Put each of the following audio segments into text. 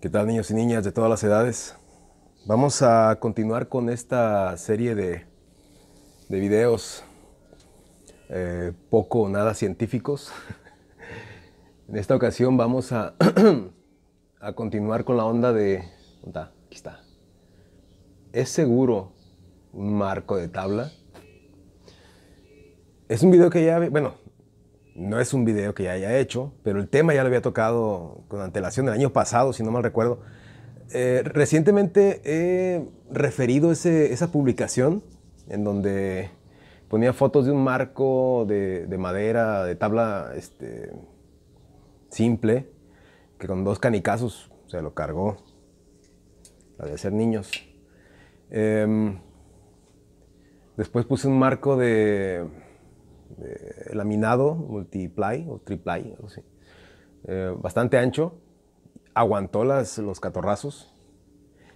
¿Qué tal niños y niñas de todas las edades? Vamos a continuar con esta serie de, de videos eh, poco o nada científicos. en esta ocasión vamos a, a continuar con la onda de... está. ¿Es seguro un marco de tabla? Es un video que ya... Bueno, no es un video que ya haya hecho, pero el tema ya lo había tocado con antelación del año pasado, si no mal recuerdo. Eh, recientemente he referido esa publicación en donde ponía fotos de un marco de, madera, de tabla este, simple, que con dos canicazos se lo cargó. La de hacer niños. Em, después puse un marco de eh, laminado, multiply o triply, eh, bastante ancho, aguantó las, los catorrazos.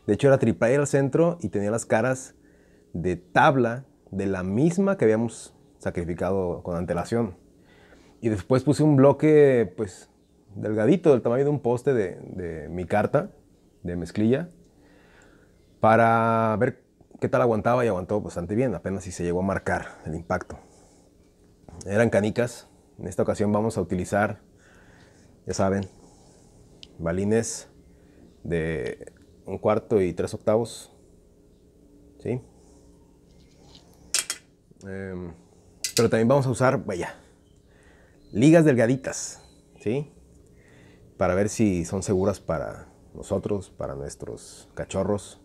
De hecho, era triply al centro y tenía las caras de tabla de la misma que habíamos sacrificado con antelación. Y después puse un bloque, pues, delgadito, del tamaño de un poste de, de mi carta, de mezclilla, para ver qué tal aguantaba y aguantó bastante bien, apenas si se llegó a marcar el impacto eran canicas. En esta ocasión vamos a utilizar, ya saben, balines de un cuarto y tres octavos. ¿Sí? Em, pero también vamos a usar, vaya, ligas delgaditas, ¿sí? Para ver si son seguras para nosotros, para nuestros cachorros.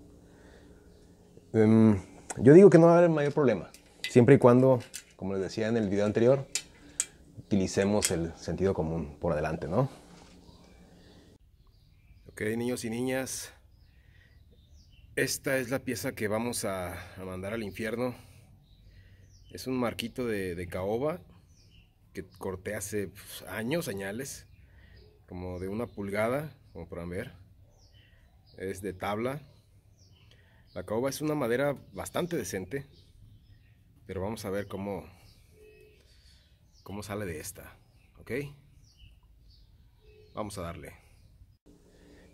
Em, yo digo que no va a haber mayor problema, siempre y cuando como les decía en el video anterior, utilicemos el sentido común por adelante. ¿no? Ok, niños y niñas, esta es la pieza que vamos a, mandar al infierno. Es un marquito de, caoba que corté hace pues, años, señales, como de una pulgada, como podrán ver. Es de tabla. La caoba es una madera bastante decente, pero vamos a ver cómo, cómo sale de esta, ¿ok? Vamos a darle.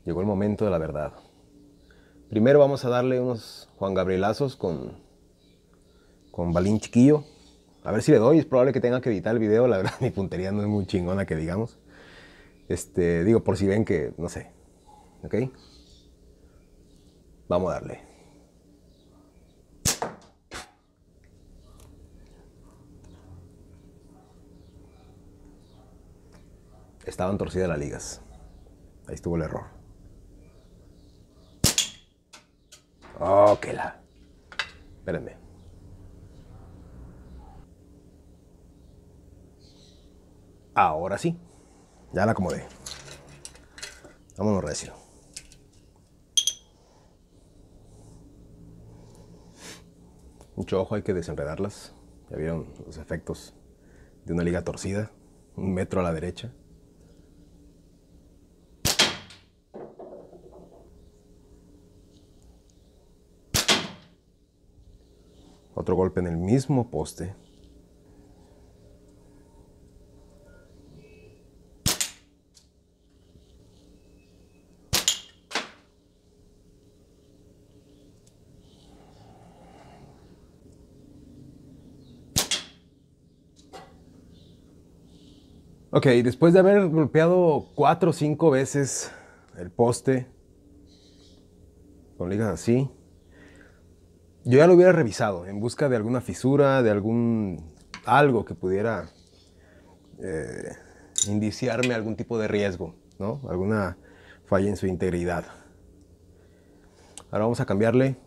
Llegó el momento de la verdad. Primero vamos a darle unos Juan Gabrielazos con, con balín chiquillo. A ver si le doy, es probable que tenga que editar el video, la verdad mi puntería no es muy chingona que digamos. Este, digo, por si ven que, no sé, ¿ok? Vamos a darle. estaban torcidas las ligas. Ahí estuvo el error. Oh, qué la. Espérenme. Ahora sí. Ya la acomodé. Vámonos recio. Mucho ojo, hay que desenredarlas. Ya vieron los efectos de una liga torcida. Un metro a la derecha, Otro golpe en el mismo poste. Ok, después de haber golpeado cuatro o cinco veces el poste, con ligas así, yo ya lo hubiera revisado en busca de alguna fisura, de algún algo que pudiera eh, indiciarme algún tipo de riesgo, ¿no? Alguna falla en su integridad. Ahora vamos a cambiarle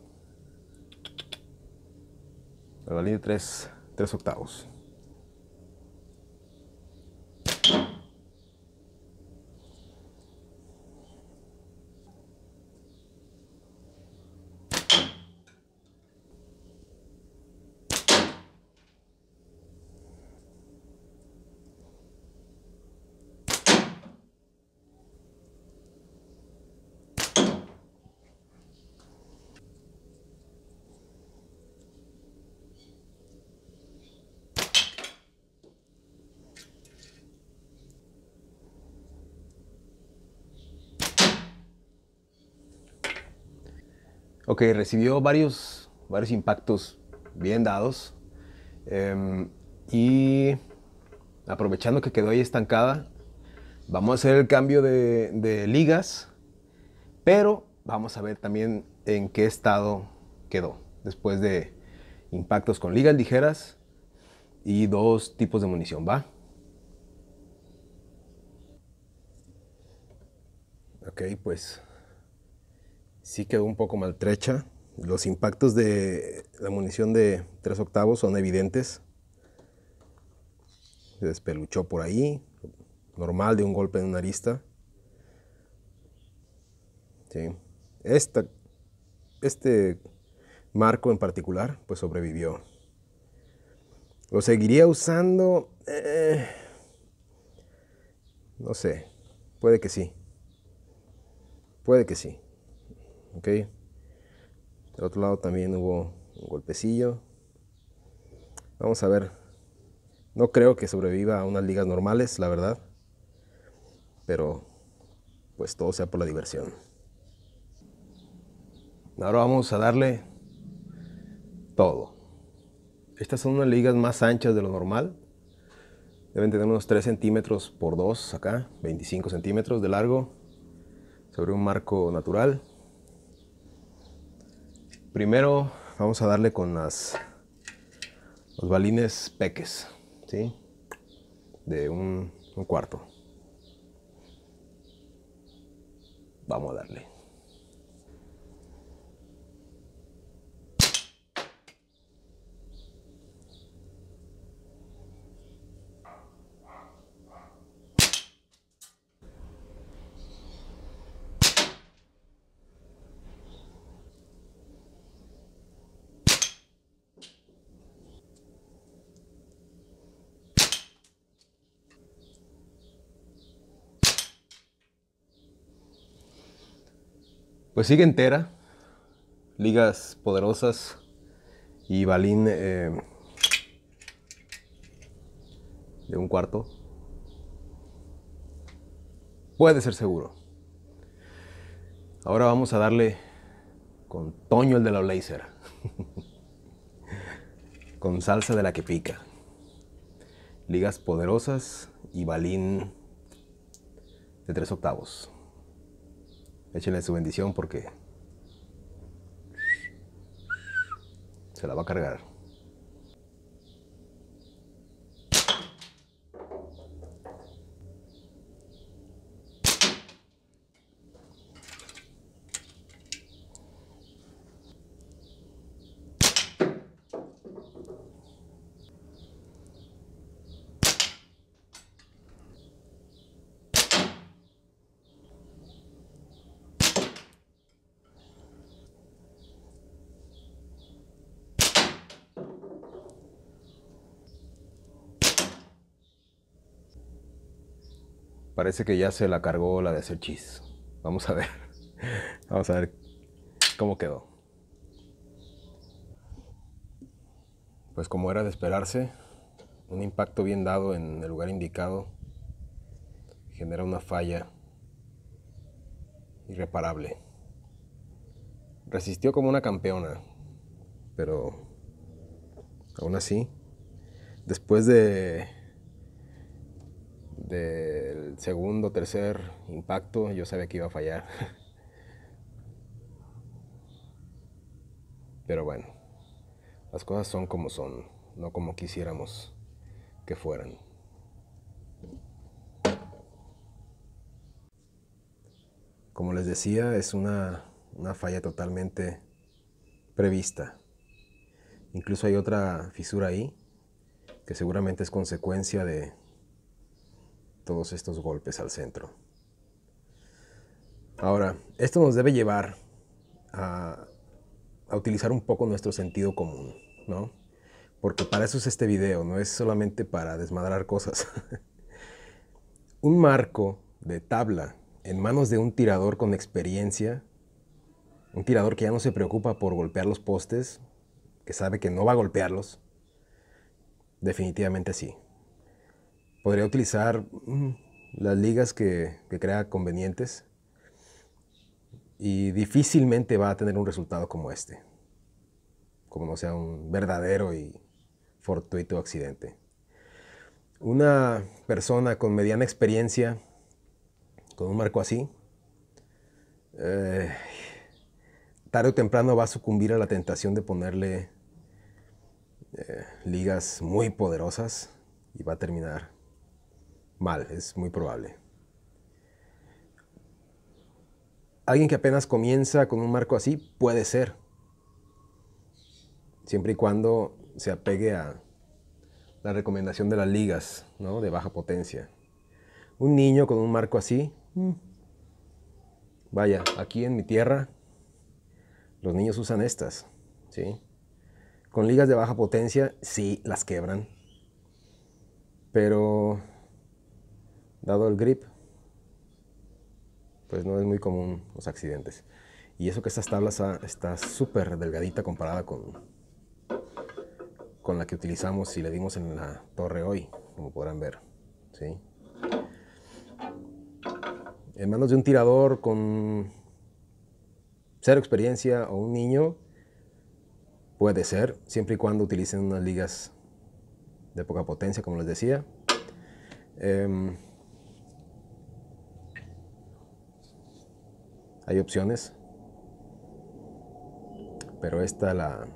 a la línea tres 3 octavos. Ok, recibió varios, varios impactos bien dados. Em, y aprovechando que quedó ahí estancada, vamos a hacer el cambio de, de ligas, pero vamos a ver también en qué estado quedó después de impactos con ligas ligeras y dos tipos de munición, ¿va? Ok, pues sí quedó un poco maltrecha. Los impactos de la munición de 3 octavos son evidentes. Se despeluchó por ahí, normal de un golpe en una arista. Sí. este marco en particular, pues sobrevivió. Lo seguiría usando. Eh, no sé. Puede que sí. Puede que sí. ¿ok? Del otro lado también hubo un golpecillo. Vamos a ver. No creo que sobreviva a unas ligas normales, la verdad. Pero pues todo sea por la diversión. Ahora vamos a darle todo. Estas son unas ligas más anchas de lo normal. Deben tener unos 3 centímetros por 2 acá, 25 centímetros de largo, sobre un marco natural. Primero vamos a darle con las, los balines peques, ¿sí? De un, un cuarto. Vamos a darle. pues sigue entera. Ligas poderosas y balín eh, de un cuarto. Puede ser seguro. Ahora vamos a darle con Toño el de la Blazer. con salsa de la que pica. Ligas poderosas y balín de tres octavos. Échenle su bendición porque se la va a cargar. Parece que ya se la cargó la de hacer chis. Vamos a ver. Vamos a ver cómo quedó. Pues como era de esperarse, un impacto bien dado en el lugar indicado genera una falla irreparable. Resistió como una campeona, pero aún así, después de del segundo, tercer impacto, yo sabía que iba a fallar. Pero bueno, las cosas son como son, no como quisiéramos que fueran. Como les decía, es una, una falla totalmente prevista. Incluso hay otra fisura ahí, que seguramente es consecuencia de todos estos golpes al centro. Ahora, esto nos debe llevar a, utilizar un poco nuestro sentido común, ¿no? Porque para eso es este video, no es solamente para desmadrar cosas. un marco de tabla en manos de un tirador con experiencia, un tirador que ya no se preocupa por golpear los postes, que sabe que no va a golpearlos, definitivamente sí, podría utilizar mm, las ligas que, crea convenientes y difícilmente va a tener un resultado como este, como no sea un verdadero y fortuito accidente. Una persona con mediana experiencia, con un marco así, eh, tarde o temprano va a sucumbir a la tentación de ponerle eh, ligas muy poderosas y va a terminar mal, es muy probable. Alguien que apenas comienza con un marco así puede ser, siempre y cuando se apegue a la recomendación de las ligas ¿no? de baja potencia. Un niño con un marco así, mm, vaya, aquí en mi tierra los niños usan estas, ¿sí? Con ligas de baja potencia sí las quebran, pero dado el grip, pues no es muy común los accidentes. Y eso que estas tablas está súper delgadita comparada con, con la que utilizamos y le dimos en la torre hoy, como podrán ver. En manos de un tirador con cero experiencia o un niño, puede ser, siempre y cuando utilicen unas ligas de poca potencia, como les decía. Em, Hay opciones. Pero esta la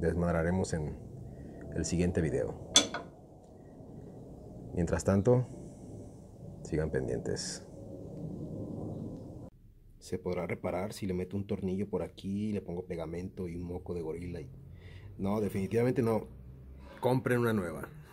desmadraremos en el siguiente video. Mientras tanto, sigan pendientes. Se podrá reparar si le meto un tornillo por aquí, le pongo pegamento y un moco de gorila. Y... No, definitivamente no. Compren una nueva.